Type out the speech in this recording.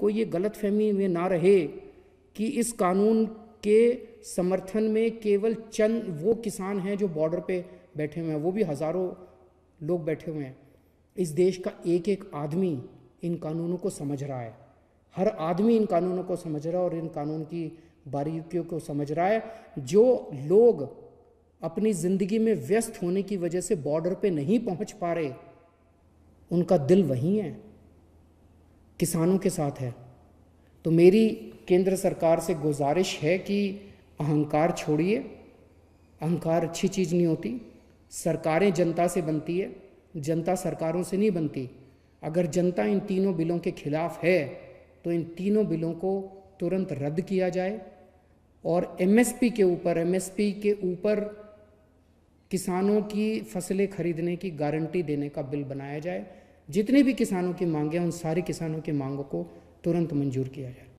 कोई ये गलत फहमी में ना रहे कि इस कानून के समर्थन में केवल चंद वो किसान हैं जो बॉर्डर पे बैठे हुए हैं वो भी हज़ारों लोग बैठे हुए हैं इस देश का एक एक आदमी इन कानूनों को समझ रहा है हर आदमी इन कानूनों को समझ रहा है और इन कानून की बारीकियों को समझ रहा है जो लोग अपनी ज़िंदगी में व्यस्त होने की वजह से बॉर्डर पे नहीं पहुंच पा रहे उनका दिल वहीं है किसानों के साथ है तो मेरी केंद्र सरकार से गुजारिश है कि अहंकार छोड़िए अहंकार अच्छी चीज़ नहीं होती सरकारें जनता से बनती है जनता सरकारों से नहीं बनती अगर जनता इन तीनों बिलों के खिलाफ है तो इन तीनों बिलों को तुरंत रद्द किया जाए और एमएसपी के ऊपर एमएसपी के ऊपर किसानों की फसलें खरीदने की गारंटी देने का बिल बनाया जाए जितने भी किसानों की मांगें उन सारे किसानों की मांगों को तुरंत मंजूर किया जाए